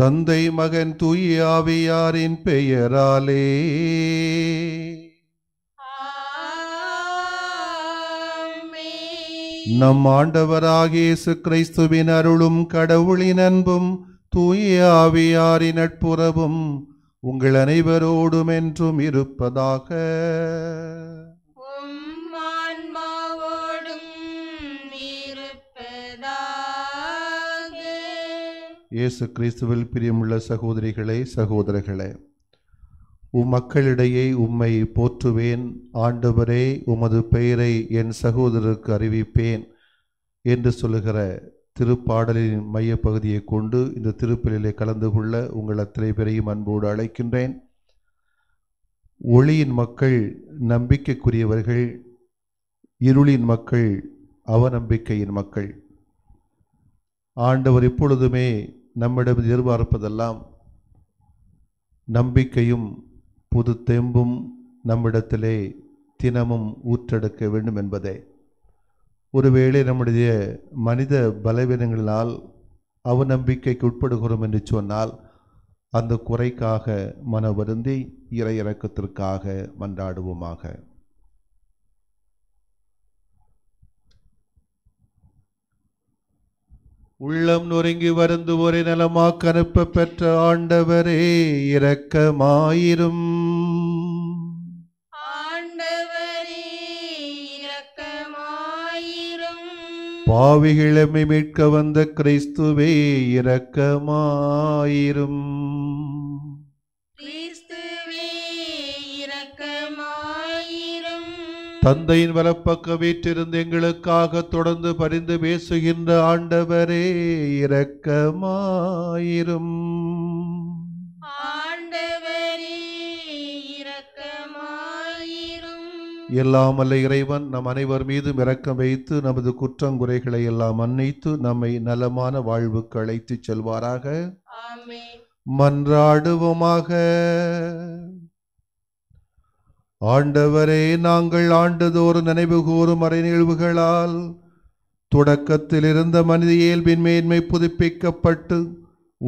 தந்தை மகன் தூய் ஆவியாரின் பெயராலே நம் ஆண்டவராகியேசு கிறிஸ்துவின் அருளும் கடவுளின் அன்பும் தூய் ஆவியாரின் நட்புறவும் உங்கள் அனைவரோடும் என்றும் இருப்பதாக இயேசு கிறிஸ்துவில் பிரியமுள்ள சகோதரிகளே சகோதரர்களே உம் மக்களிடையே உம்மை போற்றுவேன் ஆண்டவரே உமது பெயரை என் சகோதரருக்கு அறிவிப்பேன் என்று சொல்லுகிற திருப்பாடலின் மையப்பகுதியை கொண்டு இந்த திருப்பலிலே கலந்து கொள்ள உங்கள் அத்தனை பேரையும் அன்போடு அழைக்கின்றேன் ஒளியின் மக்கள் நம்பிக்கைக்குரியவர்கள் இருளின் மக்கள் அவநம்பிக்கையின் மக்கள் ஆண்டவர் இப்பொழுதுமே நம்மிடம் எதிர்பார்ப்பதெல்லாம் நம்பிக்கையும் புது தெம்பும் நம்மிடத்திலே தினமும் ஊற்றெடுக்க வேண்டும் என்பதே ஒருவேளை நம்முடைய மனித பலவீனங்களினால் அவநம்பிக்கைக்கு உட்படுகிறோம் என்று சொன்னால் அந்த குறைக்காக மன வருந்தி இறையிறக்கத்திற்காக மன்றாடுவோமாக உள்ளம் நொறுங்கி வருந்து ஒரே நலமாக்க அனுப்ப பெற்ற ஆண்டவரே இரக்கமாயிரும் பாவிகளமை மீட்க வந்த கிறிஸ்துவே இரக்கமாயிரும் தந்தையின் வலப்பக்க வீட்டிருந்து எங்களுக்காக தொடர்ந்து பரிந்து பேசுகின்ற ஆண்டவரே இரக்கமாயிரும் எல்லாமல்ல இறைவன் நம் அனைவர் மீது இறக்கம் வைத்து நமது குற்றங்குறைகளை எல்லாம் மன்னித்து நம்மை நலமான வாழ்வுக்கு அழைத்து செல்வாராக மன்றாடுவோமாக ஆண்டவரே நாங்கள் ஆண்டுதோறும் நினைவு கூறும் அறை நிகழ்வுகளால் தொடக்கத்தில் இருந்த மனித இயல்பின் மேன்மை புதுப்பிக்கப்பட்டு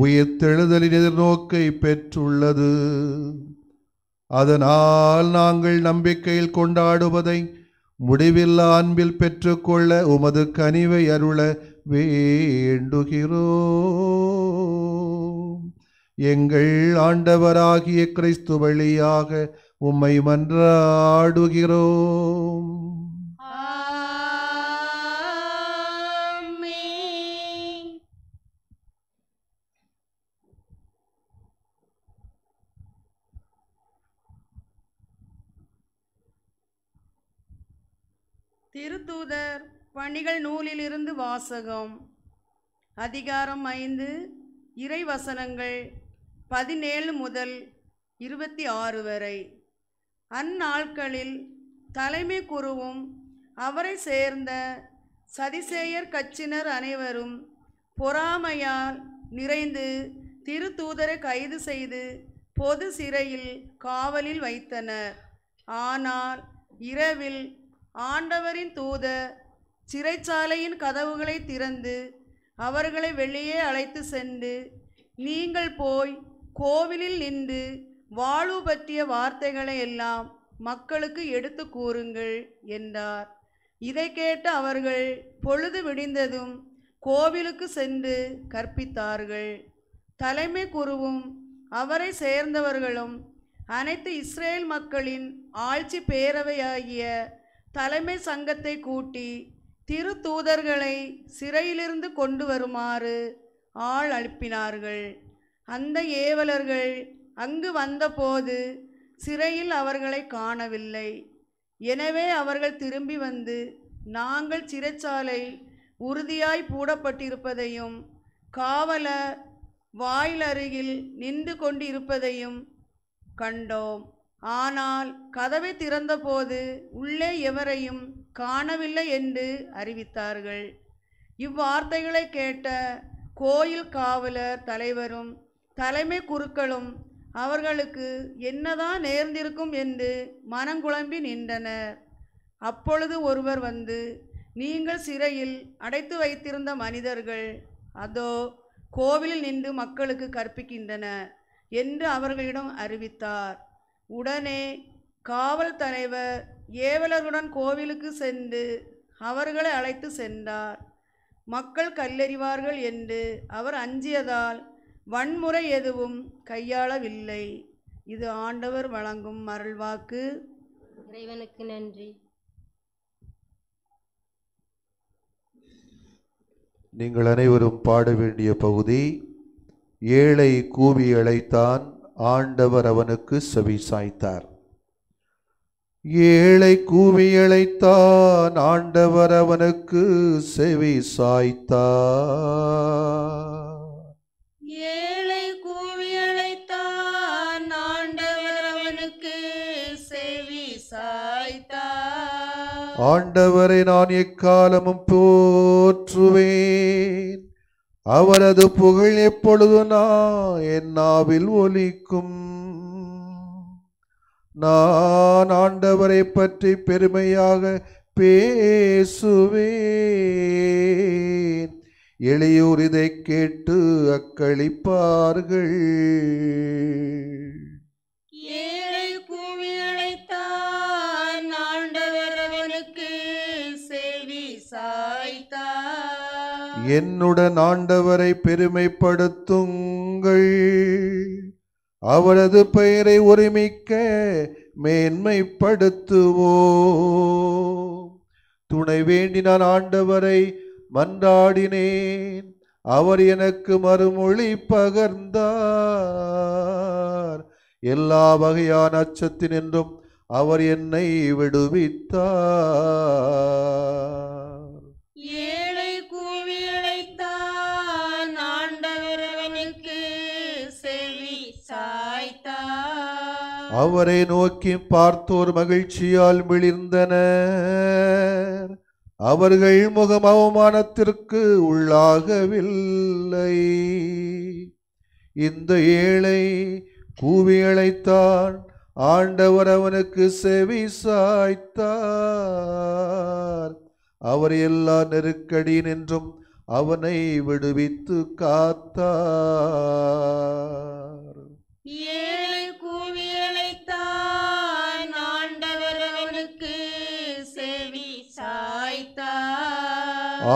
உயிர்த்தெழுதலின் எதிர்நோக்கை பெற்றுள்ளது அதனால் நாங்கள் நம்பிக்கையில் கொண்டாடுவதை முடிவில்லா அன்பில் பெற்றுக்கொள்ள உமது கனிவை அருள வேண்டுகிறோம் எங்கள் ஆண்டவராகிய கிறிஸ்து வழியாக உம்மை மன்றாடுகிறோம் திருத்தூதர் பணிகள் நூலில் இருந்து வாசகம் அதிகாரம் ஐந்து இறைவசனங்கள் பதினேழு முதல் இருபத்தி ஆறு வரை அந்நாட்களில் தலைமை குருவும் அவரை சேர்ந்த சதிசேயர் கட்சியினர் அனைவரும் பொறாமையால் நிறைந்து திருத்தூதரை கைது செய்து பொது சிறையில் காவலில் வைத்தனர் ஆனால் இரவில் ஆண்டவரின் தூதர் சிறைச்சாலையின் கதவுகளை திறந்து அவர்களை வெளியே அழைத்து சென்று நீங்கள் போய் கோவிலில் நின்று வாழு பற்றிய வார்த்தைகளை எல்லாம் மக்களுக்கு எடுத்து கூறுங்கள் என்றார் இதை கேட்டு அவர்கள் பொழுது விடிந்ததும் கோவிலுக்கு சென்று கற்பித்தார்கள் தலைமை குருவும் அவரை சேர்ந்தவர்களும் அனைத்து இஸ்ரேல் மக்களின் ஆட்சி பேரவையாகிய தலைமை சங்கத்தை கூட்டி திரு தூதர்களை சிறையிலிருந்து கொண்டு வருமாறு ஆள் அனுப்பினார்கள் அந்த ஏவலர்கள் அங்கு வந்தபோது சிறையில் அவர்களை காணவில்லை எனவே அவர்கள் திரும்பி வந்து நாங்கள் சிறைச்சாலை உறுதியாய் பூடப்பட்டிருப்பதையும் காவலர் வாயிலருகில் நின்று கொண்டு இருப்பதையும் கண்டோம் ஆனால் கதவை திறந்தபோது உள்ளே எவரையும் காணவில்லை என்று அறிவித்தார்கள் இவ்வார்த்தைகளை கேட்ட கோயில் காவலர் தலைவரும் தலைமை குருக்களும் அவர்களுக்கு என்னதான் நேர்ந்திருக்கும் என்று மனங்குழம்பி நின்றனர் அப்பொழுது ஒருவர் வந்து நீங்கள் சிறையில் அடைத்து வைத்திருந்த மனிதர்கள் அதோ கோவிலில் நின்று மக்களுக்கு கற்பிக்கின்றனர் என்று அவர்களிடம் அறிவித்தார் உடனே காவல் தலைவர் ஏவலருடன் கோவிலுக்கு சென்று அவர்களை அழைத்து சென்றார் மக்கள் கல்லெறிவார்கள் என்று அவர் அஞ்சியதால் வன்முறை எதுவும் கையாளவில்லை இது ஆண்டவர் வழங்கும் அருள்வாக்கு இறைவனுக்கு நன்றி நீங்கள் அனைவரும் பாட வேண்டிய பகுதி ஏழை கூவி அழைத்தான் ஆண்டவர் அவனுக்கு செவி சாய்த்தார் ஏழை கூவி அழைத்தான் ஆண்டவர் அவனுக்கு செவி சாய்த்தார் ஆண்டவரை நான் எக்காலமும் போற்றுவேன் அவரது புகழ் எப்பொழுது நான் என் நாவில் ஒலிக்கும் நான் ஆண்டவரை பற்றி பெருமையாக பேசுவேன் எளியூர் இதை கேட்டு அக்களிப்பார்கள் என்னுடன் ஆண்டவரை பெருமைப்படுத்துங்கள் அவரது பெயரை ஒருமிக்க மேன்மைப்படுத்துவோ துணை வேண்டி நான் ஆண்டவரை மன்றாடினேன் அவர் எனக்கு மறுமொழி பகர்ந்தார் எல்லா வகையான அச்சத்தினின்றும் அவர் என்னை விடுவித்தார் அவரை நோக்கி பார்த்தோர் மகிழ்ச்சியால் மிளிர்ந்தனர் அவர்கள் முகம் அவமானத்திற்கு உள்ளாகவில்லை இந்த ஏழை கூவியழைத்தான் ஆண்டவர் அவனுக்கு செவி சாய்த்தார் அவர் எல்லா நெருக்கடி நின்றும் அவனை விடுவித்து காத்தார் ஏ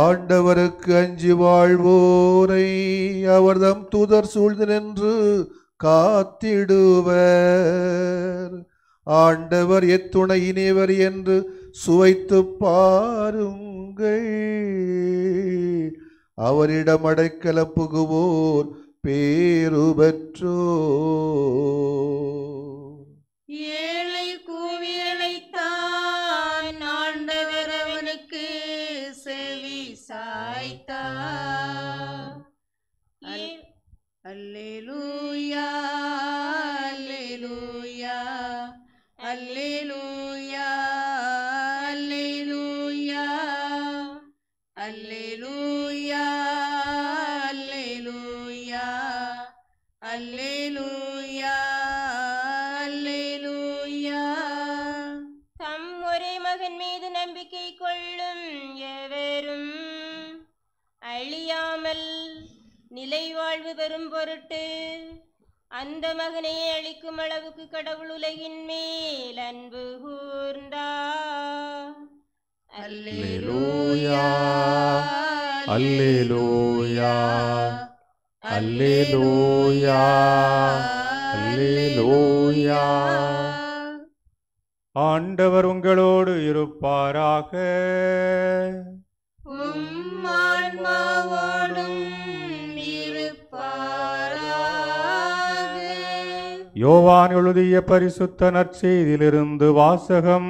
ஆண்டவருக்கு அஞ்சி வாழ்வோரை அவர்தம் தூதர் சூழ்ந்து நின்று காத்திடுவர் ஆண்டவர் எத்துணை இனிவர் என்று சுவைத்து பாருங்கள் அவரிடம் அடைக்கல புகுவோர் பேருபற்றோ அந்த மகனை அளிக்கும் அளவுக்கு கடவுள் உலகின் மேல் அன்பு கூர்ந்தார் அல்லேலூயா அல்லேலூயா அல்லேலூயா அல்லேலூயா ஆண்டவர் உங்களோடு இருப்பாராக உம் ஆன்மாவோடும் யோவான் எழுதிய பரிசுத்த நற்செய்திலிருந்து வாசகம்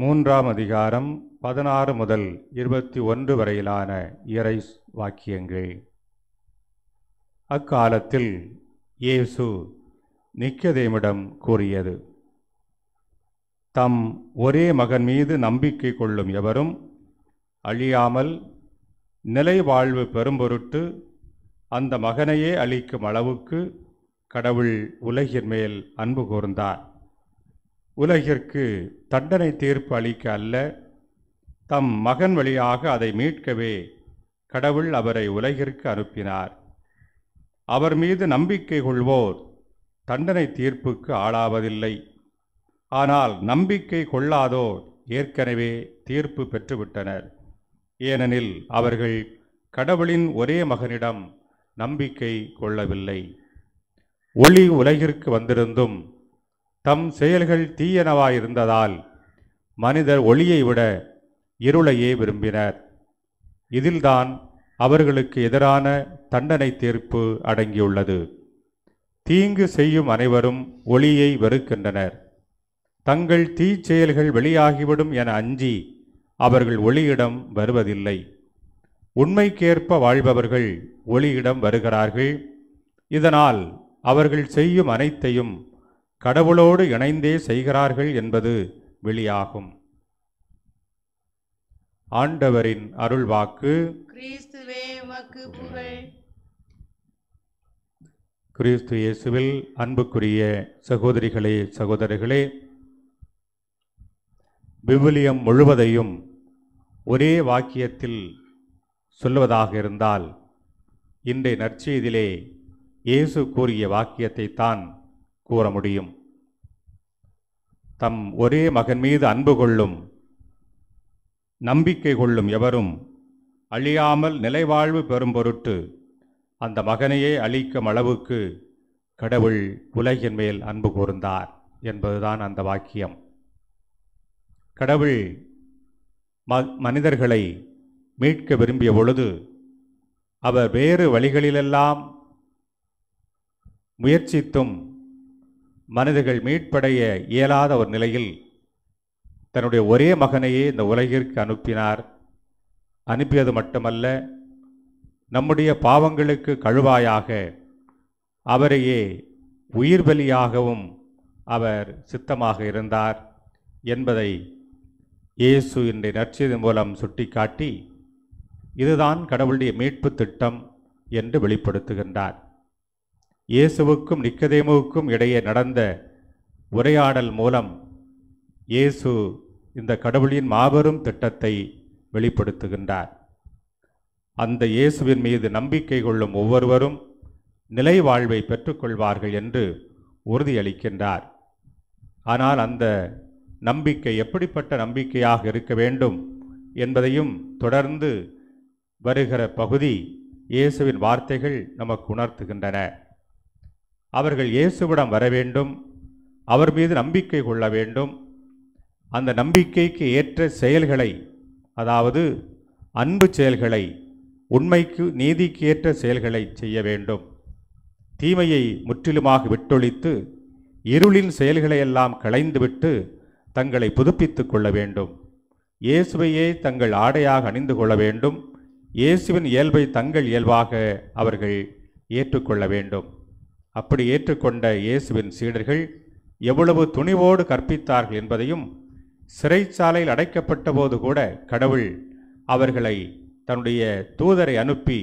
மூன்றாம் அதிகாரம் பதினாறு முதல் இருபத்தி ஒன்று வரையிலான இறை வாக்கியங்கள் அக்காலத்தில் இயேசு நிக்கதேமிடம் கூறியது தம் ஒரே மகன் மீது நம்பிக்கை கொள்ளும் எவரும் அழியாமல் நிலை வாழ்வு பெரும்பொருட்டு அந்த மகனையே அளிக்கும் அளவுக்கு கடவுள் உலகின் மேல் அன்பு கூர்ந்தார் உலகிற்கு தண்டனை தீர்ப்பு அளிக்க அல்ல தம் மகன் வழியாக அதை மீட்கவே கடவுள் அவரை உலகிற்கு அனுப்பினார் அவர் மீது நம்பிக்கை கொள்வோர் தண்டனை தீர்ப்புக்கு ஆளாவதில்லை ஆனால் நம்பிக்கை கொள்ளாதோர் ஏற்கனவே தீர்ப்பு பெற்றுவிட்டனர் ஏனெனில் அவர்கள் கடவுளின் ஒரே மகனிடம் நம்பிக்கை கொள்ளவில்லை ஒளி உலகிற்கு வந்திருந்தும் தம் செயல்கள் தீயனவாயிருந்ததால் மனிதர் ஒளியை விட இருளையே விரும்பினர் இதில்தான் அவர்களுக்கு எதிரான தண்டனை தீர்ப்பு அடங்கியுள்ளது தீங்கு செய்யும் அனைவரும் ஒளியை வெறுக்கின்றனர் தங்கள் தீச்செயல்கள் வெளியாகிவிடும் என அஞ்சி அவர்கள் ஒளியிடம் வருவதில்லை உண்மைக்கேற்ப வாழ்பவர்கள் ஒளியிடம் வருகிறார்கள் இதனால் அவர்கள் செய்யும் அனைத்தையும் கடவுளோடு இணைந்தே செய்கிறார்கள் என்பது வெளியாகும் ஆண்டவரின் அருள்வாக்கு கிறிஸ்து இயேசுவில் அன்புக்குரிய சகோதரிகளே சகோதரிகளே விவிலியம் முழுவதையும் ஒரே வாக்கியத்தில் சொல்லுவதாக இருந்தால் இன்றைய நற்செய்திலே இயேசு கூறிய வாக்கியத்தை தான் கூற முடியும் தம் ஒரே மகன் மீது அன்பு கொள்ளும் நம்பிக்கை கொள்ளும் எவரும் அழியாமல் நிலைவாழ்வு பெறும் பொருட்டு அந்த மகனையே அழிக்கும் அளவுக்கு கடவுள் உலகின் மேல் அன்பு கூர்ந்தார் என்பதுதான் அந்த வாக்கியம் கடவுள் ம மனிதர்களை மீட்க விரும்பிய பொழுது அவர் வேறு வழிகளிலெல்லாம் முயற்சித்தும் மனிதர்கள் மீட்படைய இயலாத ஒரு நிலையில் தன்னுடைய ஒரே மகனையே இந்த உலகிற்கு அனுப்பினார் அனுப்பியது மட்டுமல்ல நம்முடைய பாவங்களுக்கு கழுவாயாக அவரையே உயிர் பலியாகவும் அவர் சித்தமாக இருந்தார் என்பதை இயேசு என்னை நற்செய்தி மூலம் சுட்டிக்காட்டி இதுதான் கடவுளுடைய மீட்பு திட்டம் என்று வெளிப்படுத்துகின்றார் இயேசுவுக்கும் நிக்கதேமுவுக்கும் இடையே நடந்த உரையாடல் மூலம் இயேசு இந்த கடவுளின் மாபெரும் திட்டத்தை வெளிப்படுத்துகின்றார் அந்த இயேசுவின் மீது நம்பிக்கை கொள்ளும் ஒவ்வொருவரும் நிலை வாழ்வை பெற்றுக்கொள்வார்கள் என்று உறுதியளிக்கின்றார் ஆனால் அந்த நம்பிக்கை எப்படிப்பட்ட நம்பிக்கையாக இருக்க வேண்டும் என்பதையும் தொடர்ந்து வருகிற பகுதி இயேசுவின் வார்த்தைகள் நமக்கு உணர்த்துகின்றன அவர்கள் இயேசுவிடம் வர வேண்டும் அவர் மீது நம்பிக்கை கொள்ள வேண்டும் அந்த நம்பிக்கைக்கு ஏற்ற செயல்களை அதாவது அன்பு செயல்களை உண்மைக்கு நீதிக்கு ஏற்ற செயல்களை செய்ய வேண்டும் தீமையை முற்றிலுமாக விட்டொழித்து இருளின் செயல்களையெல்லாம் களைந்துவிட்டு தங்களை புதுப்பித்துக் கொள்ள வேண்டும் இயேசுவையே தங்கள் ஆடையாக அணிந்து கொள்ள வேண்டும் இயேசுவின் இயல்பை தங்கள் இயல்பாக அவர்கள் ஏற்றுக்கொள்ள வேண்டும் அப்படி ஏற்றுக்கொண்ட இயேசுவின் சீடர்கள் எவ்வளவு துணிவோடு கற்பித்தார்கள் என்பதையும் சிறைச்சாலையில் அடைக்கப்பட்ட போது கூட கடவுள் அவர்களை தன்னுடைய தூதரை அனுப்பி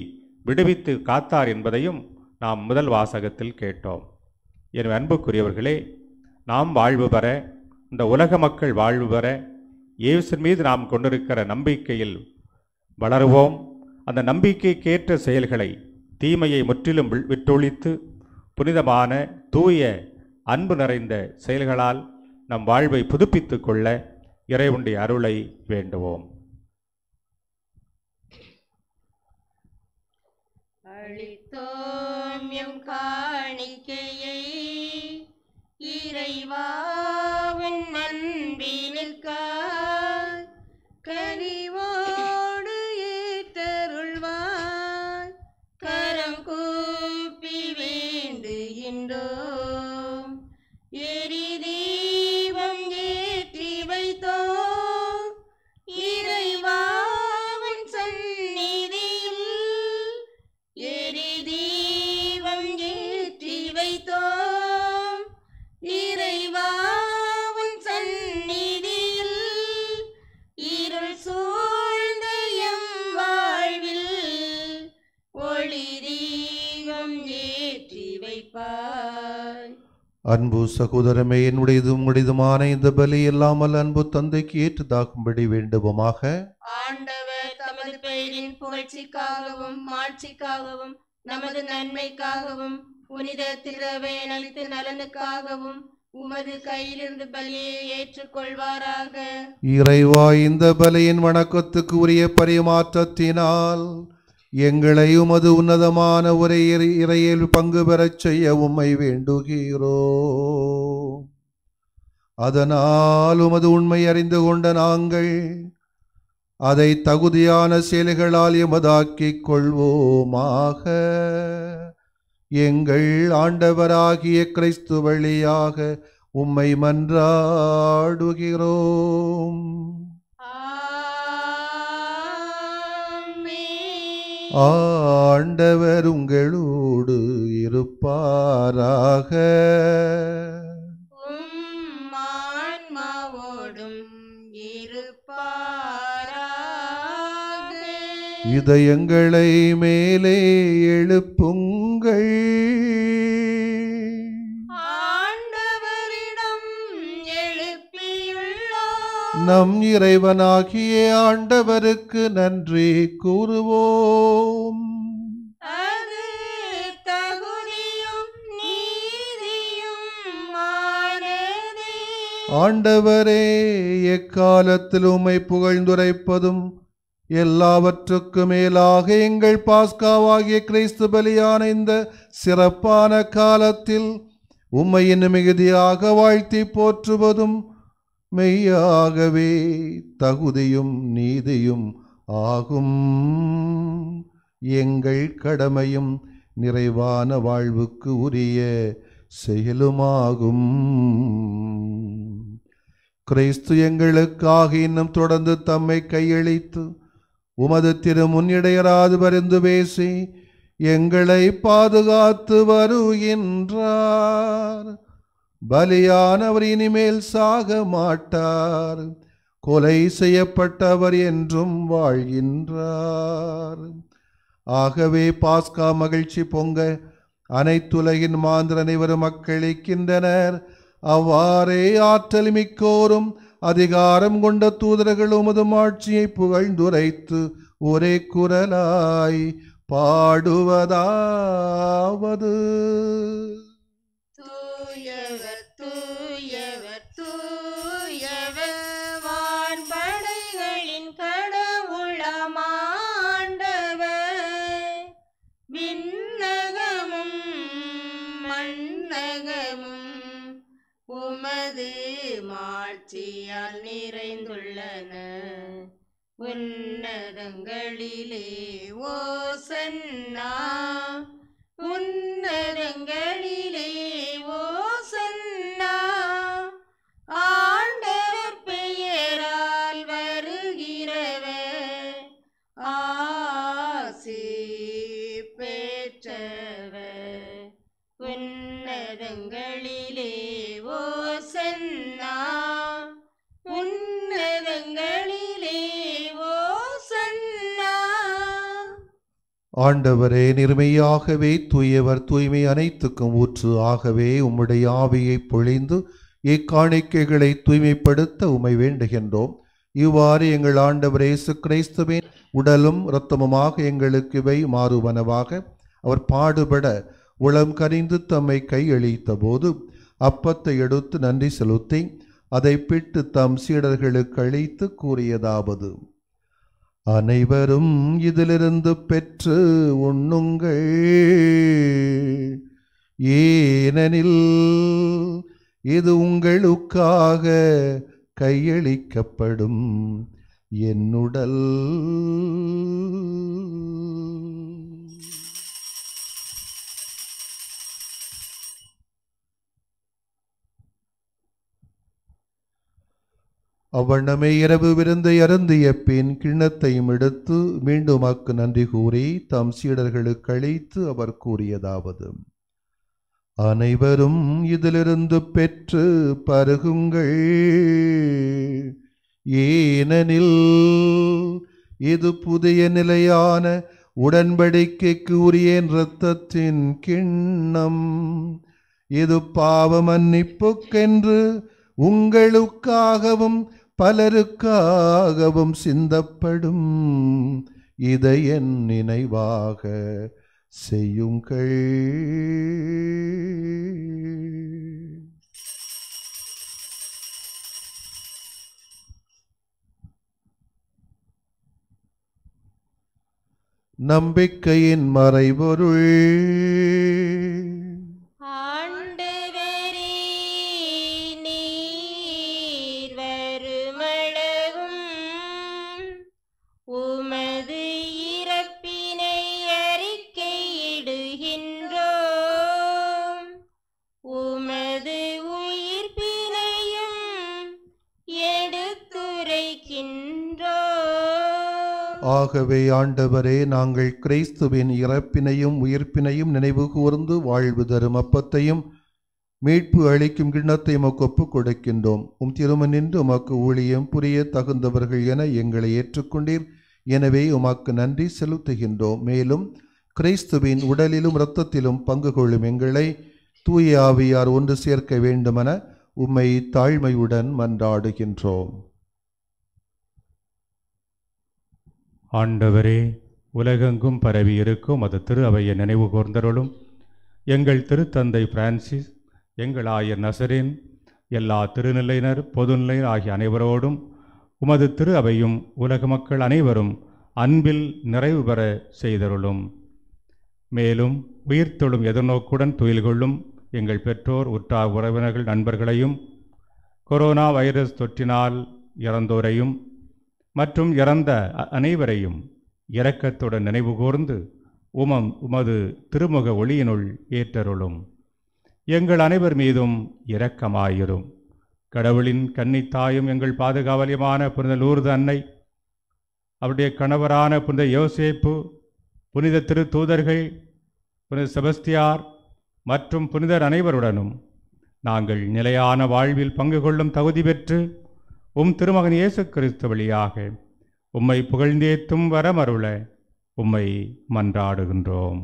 விடுவித்து காத்தார் என்பதையும் நாம் முதல் வாசகத்தில் கேட்டோம் என் அன்புக்குரியவர்களே நாம் வாழ்வு பெற இந்த உலக மக்கள் வாழ்வு வர இயேசின் மீது நாம் கொண்டிருக்கிற நம்பிக்கையில் வளருவோம் அந்த நம்பிக்கைக்கேற்ற செயல்களை தீமையை முற்றிலும் விட்டொழித்து புனிதமான தூய அன்பு நிறைந்த செயல்களால் நம் வாழ்வை புதுப்பித்து கொள்ள இறைவனுடைய அருளை வேண்டுவோம் அழித்தோம் எம் காணிக்கை இறைவாவின் அன்பினில் கனிவோ வாழ்வில் ஒளி ஏற்றி அன்பு சகோதரமே என்னுடையது உங்களுடையதுமான இந்த பலி இல்லாமல் அன்பு தந்தைக்கு ஏற்றதாகும்படி வேண்டுமமாக ஆண்டவர் தமது பெயரின் புகழ்ச்சிக்காகவும் மாட்சிக்காகவும் நமது நன்மைக்காகவும் புனித திருவேணல் நலனுக்காகவும் உமது கையிலிருந்து பலியை இறைவா இந்த பலியின் வணக்கத்துக்கு உரிய பரிமாற்றத்தினால் எங்களை உமது உன்னதமான ஒரே இறையில் பங்கு பெறச் செய்ய உம்மை வேண்டுகிறோ அதனால் உமது உண்மை அறிந்து கொண்ட நாங்கள் அதை தகுதியான செயல்களால் எமதாக்கிக் கொள்வோமாக எங்கள் ஆண்டவராகிய கிறிஸ்து வழியாக உம்மை மன்றாடுகிறோம் ஆண்டவர் உங்களோடு இருப்பாராக இதயங்களை மேலே எழுப்புங்க இல்லை நம் இறைவனாகிய ஆண்டவருக்கு நன்றி கூறுவோம் ஆண்டவரே எக்காலத்தில் உமை புகழ்ந்துரைப்பதும் எல்லாவற்றுக்கும் மேலாக எங்கள் பாஸ்காவாகிய கிறிஸ்து பலியான இந்த சிறப்பான காலத்தில் உம்மையின் மிகுதியாக வாழ்த்தி போற்றுவதும் மெய்யாகவே தகுதியும் நீதியும் ஆகும் எங்கள் கடமையும் நிறைவான வாழ்வுக்கு உரிய செயலுமாகும் கிறிஸ்து எங்களுக்காக இன்னும் தொடர்ந்து தம்மை கையளித்து உமது முன்னிடையராது பரிந்து பேசி எங்களை பாதுகாத்து வருகின்றார் பலியானவர் இனிமேல் சாக மாட்டார் கொலை செய்யப்பட்டவர் என்றும் வாழ்கின்றார் ஆகவே பாஸ்கா மகிழ்ச்சி பொங்க அனைத்துலகின் மாந்திர அனைவரும் மக்களிக்கின்றனர் அவ்வாறே ஆற்றல் மிக்கோரும் அதிகாரம் கொண்ட தூதர்கள் உமது ஆட்சியை புகழ்ந்துரைத்து ஒரே குரலாய் பாடுவதாவது மகிமையால் நிறைந்துள்ளன உன்னதங்களிலே ஓ சன்னா உன்னதங்களிலே ஆண்டவரே நிர்மையாகவே தூயவர் தூய்மை அனைத்துக்கும் ஊற்று ஆகவே உம்முடைய ஆவியை பொழிந்து இக்காணிக்கைகளை தூய்மைப்படுத்த உமை வேண்டுகின்றோம் இவ்வாறு எங்கள் ஆண்டவர் இயேசு கிறிஸ்துவின் உடலும் இரத்தமுமாக எங்களுக்கு இவை மாறுவனவாக அவர் பாடுபட உளம் கரிந்து தம்மை கையளித்த போது அப்பத்தை எடுத்து நன்றி செலுத்தி அதை பிட்டு தம் சீடர்களுக்கு அழித்து கூறியதாவது அனைவரும் இதிலிருந்து பெற்று உண்ணுங்கள் ஏனெனில் இது உங்களுக்காக கையளிக்கப்படும் என்னுடல் அவ்வண்ணமே இரவு விருந்தை அருந்திய பின் கிண்ணத்தையும் எடுத்து மீண்டும் அக்கு நன்றி கூறி தம் சீடர்களுக்கு அழைத்து அவர் கூறியதாவது அனைவரும் இதிலிருந்து பெற்று பருகுங்கள் ஏனெனில் இது புதிய நிலையான உடன்படிக்கைக்கு உரிய இரத்தத்தின் கிண்ணம் இது பாவ மன்னிப்புக்கென்று உங்களுக்காகவும் பலருக்காகவும் சிந்தப்படும் என் நினைவாக செய்யுங்கள் நம்பிக்கையின் மறைபொருள் ஆகவே ஆண்டவரே நாங்கள் கிறிஸ்துவின் இறப்பினையும் உயிர்ப்பினையும் நினைவு கூர்ந்து வாழ்வு தரும் அப்பத்தையும் மீட்பு அளிக்கும் கிண்ணத்தை உமக்கு ஒப்பு கொடுக்கின்றோம் உம் நின்று உமக்கு ஊழியம் புரிய தகுந்தவர்கள் என எங்களை ஏற்றுக்கொண்டீர் எனவே உமக்கு நன்றி செலுத்துகின்றோம் மேலும் கிறிஸ்துவின் உடலிலும் இரத்தத்திலும் பங்கு கொள்ளும் எங்களை தூய ஆவியார் ஒன்று சேர்க்க வேண்டுமென உம்மை தாழ்மையுடன் மன்றாடுகின்றோம் ஆண்டவரே உலகெங்கும் பரவி இருக்கும் அது திரு அவையை நினைவு கூர்ந்தருளும் எங்கள் திருத்தந்தை பிரான்சிஸ் எங்கள் ஆயர் நசரின் எல்லா திருநிலையினர் பொதுநிலையர் ஆகிய அனைவரோடும் உமது திரு அவையும் உலக மக்கள் அனைவரும் அன்பில் நிறைவு பெற செய்தருளும் மேலும் உயிர்த்தொழும் எதிர்நோக்குடன் துயில் கொள்ளும் எங்கள் பெற்றோர் உற்றார் உறவினர்கள் நண்பர்களையும் கொரோனா வைரஸ் தொற்றினால் இறந்தோரையும் மற்றும் இறந்த அனைவரையும் இரக்கத்துடன் நினைவுகூர்ந்து உமம் உமது திருமுக ஒளியினுள் ஏற்றருளும் எங்கள் அனைவர் மீதும் இரக்கமாயிரும் கடவுளின் கன்னித்தாயும் எங்கள் பாதுகாவலியமான புனித லூர்து அன்னை அவருடைய கணவரான புனித யோசேப்பு புனித திரு தூதர்கள் புனித செபஸ்தியார் மற்றும் புனிதர் அனைவருடனும் நாங்கள் நிலையான வாழ்வில் பங்கு கொள்ளும் தகுதி பெற்று உம் திருமகன் இயேசு கிறிஸ்து வழியாக உம்மை புகழ்ந்தேத்தும் வரமருள உம்மை மன்றாடுகின்றோம்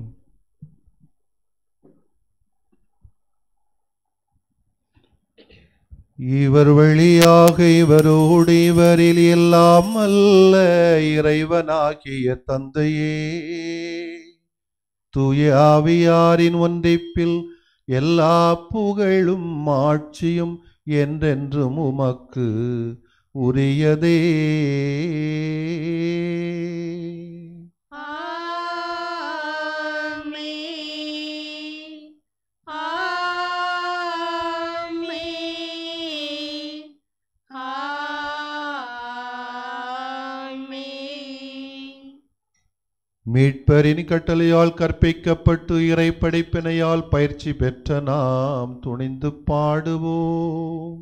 இவர் வழியாக இவரோடு இவரில் எல்லாம் அல்ல இறைவனாகிய தந்தையே தூய ஆவியாரின் ஒன்றிப்பில் எல்லா புகழும் ஆட்சியும் என்றென்றும் உமக்கு உரியதே மீட்பரின் கட்டளையால் கற்பிக்கப்பட்டு இறை படைப்பினையால் பயிற்சி பெற்ற நாம் துணிந்து பாடுவோம்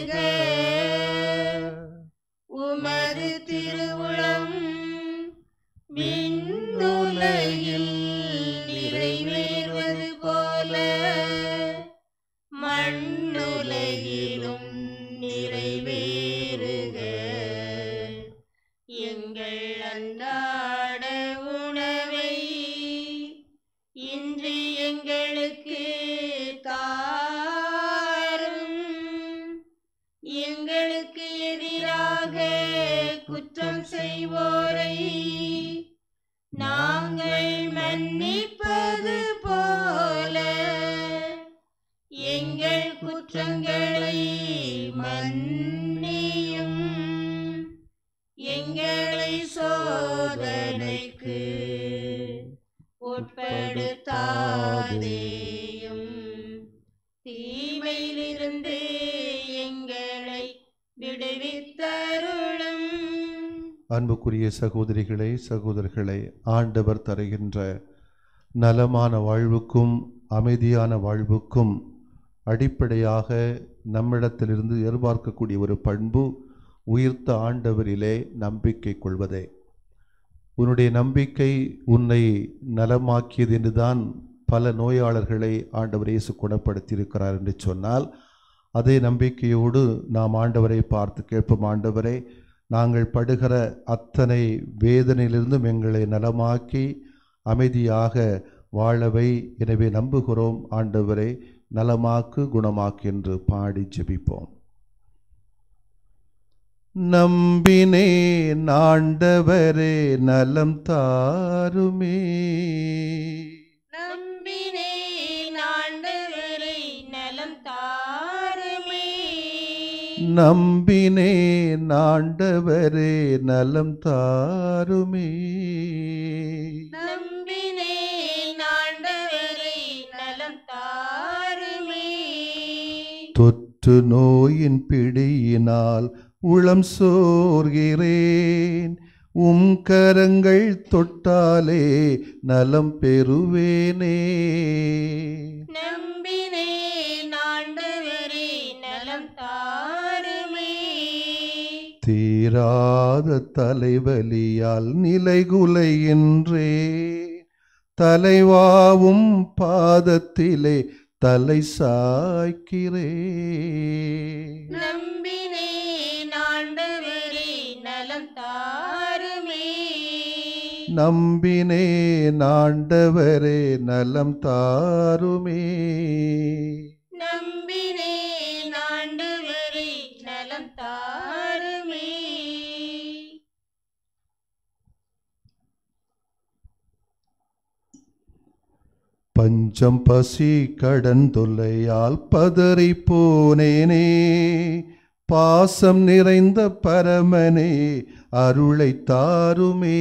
சகோதரிகளே சகோதரர்களே ஆண்டவர் தருகின்ற நலமான வாழ்வுக்கும் அமைதியான வாழ்வுக்கும் அடிப்படையாக நம்மிடத்திலிருந்து எதிர்பார்க்கக்கூடிய ஒரு பண்பு உயிர்த்த ஆண்டவரிலே நம்பிக்கை கொள்வதே உன்னுடைய நம்பிக்கை உன்னை நலமாக்கியது என்றுதான் பல நோயாளர்களை ஆண்டவர் இயேசு குணப்படுத்தியிருக்கிறார் என்று சொன்னால் அதே நம்பிக்கையோடு நாம் ஆண்டவரை பார்த்து கேட்போம் ஆண்டவரை நாங்கள் படுகிற அத்தனை வேதனையிலிருந்தும் எங்களை நலமாக்கி அமைதியாக வாழவை எனவே நம்புகிறோம் ஆண்டவரை நலமாக்கு குணமாக்கென்று பாடி ஜெபிப்போம் நம்பினே நாண்டவரே நலம் தாருமே நம்பினே நாண்டவரே நலம் தாருமே தொற்று நோயின் பிடியினால் உளம் சோர்கிறேன் உம் கரங்கள் தொட்டாலே நலம் பெறுவேனே நம் தீராத தலைவலியால் நிலைகுலை என்றே தலைவாவும் பாதத்திலே தலை சாய்க்கிறே நம்பினே நாண்டவரே நலம் தாருமே நம்பினே பஞ்சம் பசி கடன் தொல்லையால் பதறி போனேனே பாசம் நிறைந்த பரமனே அருளை தாருமே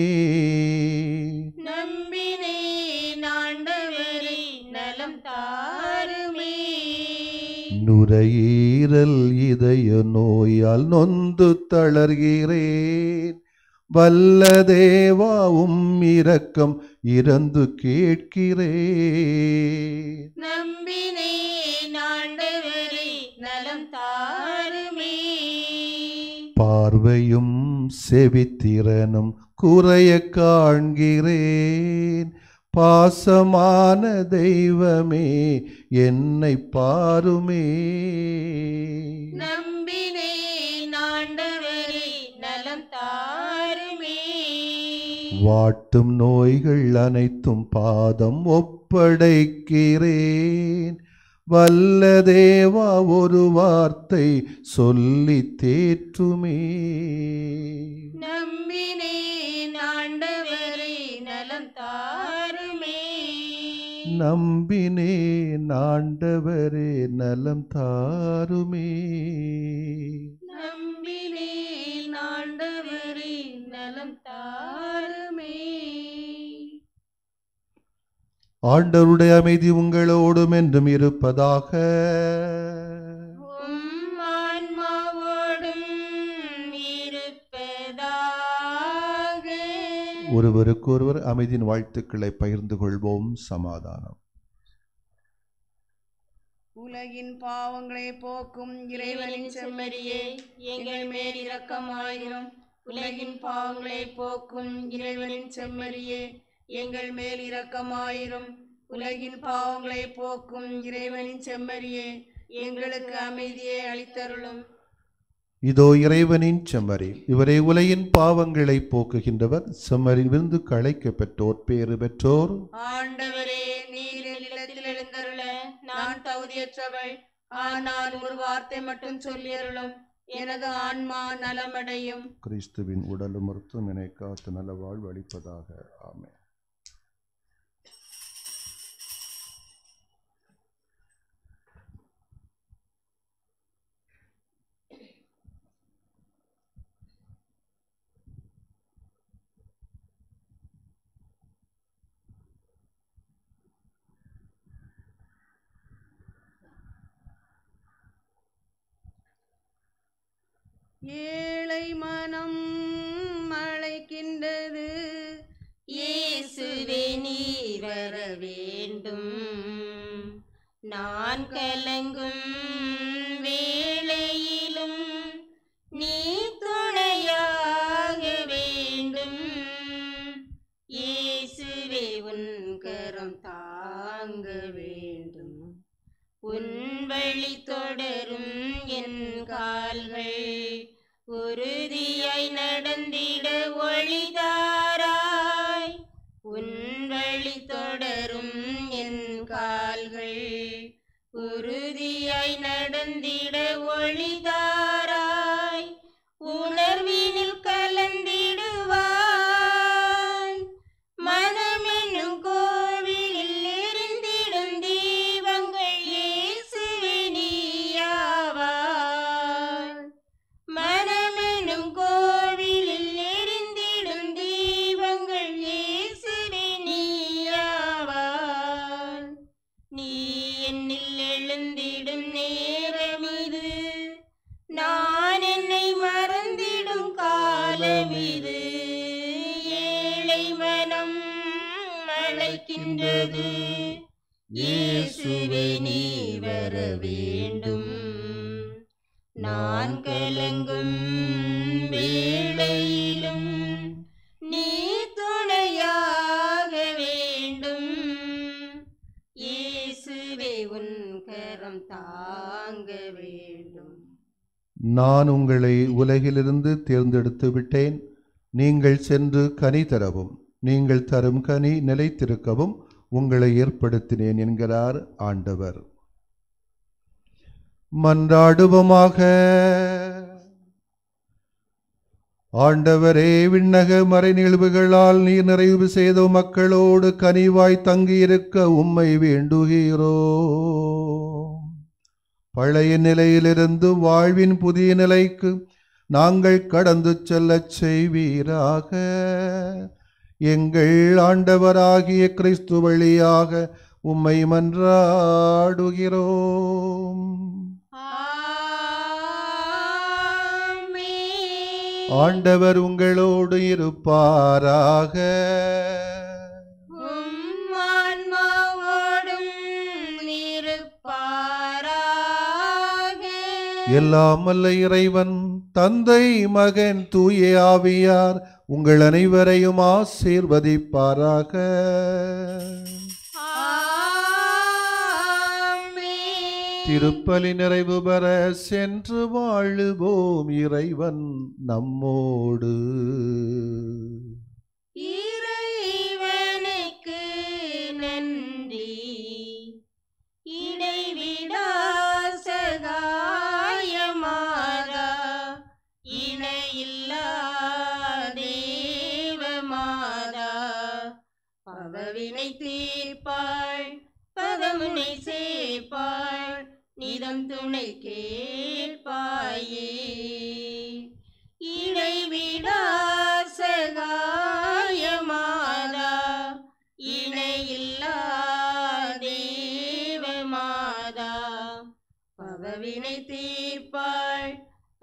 நுரையீரல் இதய நோயால் நொந்து தளர்கிறேன் வல்ல தேவாவும் இரக்கம் இறந்து கேட்கிறே பார்வையும் செவித்திறனும் குறைய காண்கிறேன் பாசமான தெய்வமே என்னை பாருமே நம்பினே வாட்டும் நோய்கள் அனைத்தும் பாதம் ஒப்படைக்கிறேன் வல்ல தேவா ஒரு வார்த்தை சொல்லி தேற்றுமே நம்பினேன் ஆண்டவரே நலம் தாருமே நம்பினேன் ஆண்டவரே நலம் தாருமே நம்பினேன் ஆண்டருடைய அமைதி உங்களோடும் என்றும் இருப்பதாக ஒருவருக்கு ஒருவர் அமைதியின் வாழ்த்துக்களை பகிர்ந்து கொள்வோம் சமாதானம் உலகின் பாவங்களை போக்கும் இறைவனின் செம்மறியே எங்கள் மேல் இரக்கமாயிரும் உலகின் பாவங்களை போக்கும் இறைவனின் செம்மறியே எங்கள் மேல் இரக்கமாயிரும் உலகின் பாவங்களை போக்கும் இறைவனின் செம்மறியே எங்களுக்கு அமைதியை அளித்தருளும் இதோ இறைவனின் செம்மறி இவரை உலகின் பாவங்களை போக்குகின்றவர் செம்மறி விருந்து களைக்க பெற்றோர் பேறு பெற்றோர் ஆண்டவரே நீரில் நிலத்தில் எழுந்தருள நான் தகுதியற்றவள் ஆனால் ஒரு வார்த்தை மட்டும் சொல்லியருளும் எனது ஆன்மா நலமடையும் கிறிஸ்துவின் உடலும் மருத்துவம் என காத்து நல வாழ்வு அளிப்பதாக ஆமே ஏழை மனம் அழைக்கின்றது இயேசுவே நீ வர வேண்டும் நான் கலங்கும் வேளையிலும் நீ துணையாக வேண்டும் இயேசுவே உன் கரம் தாங்கவே உன்வழி தொடரும் என் கால்கள் உறுதியை நடந்திட ஒளிதா உங்களை உலகிலிருந்து தேர்ந்தெடுத்து விட்டேன் நீங்கள் சென்று கனி தரவும் நீங்கள் தரும் கனி நிலைத்திருக்கவும் உங்களை ஏற்படுத்தினேன் என்கிறார் ஆண்டவர் மன்றாடுவோமாக ஆண்டவரே விண்ணக மறை நிகழ்வுகளால் நீர் நிறைவு செய்த மக்களோடு கனிவாய் தங்கியிருக்க உம்மை வேண்டுகிறோ பழைய நிலையிலிருந்து வாழ்வின் புதிய நிலைக்கு நாங்கள் கடந்து செல்லச் செய்வீராக எங்கள் ஆண்டவராகிய கிறிஸ்து வழியாக உம்மை மன்றாடுகிறோம் ஆண்டவர் உங்களோடு இருப்பாராக எல்லாம் இறைவன் தந்தை மகன் தூய ஆவியார் உங்கள் அனைவரையும் ஆசீர்வதிப்பாராக திருப்பலி நிறைவு பெற சென்று வாழுவோம் இறைவன் நம்மோடு முனை சேர்ப்பாய் நிதம் துணை கேட்பாயே இடைவிடா சகாயமாதா இணையில்லா தேவ மாதா பகவினை தீர்ப்பாள்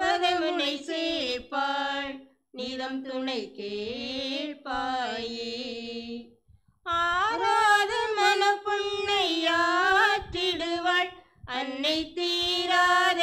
பகவினை சேர்ப்பாள் நிதம் துணை கேட்பாயே ஆரா தீராத மன புண்ணையாற்றிடுவாள் அன்னை தீராத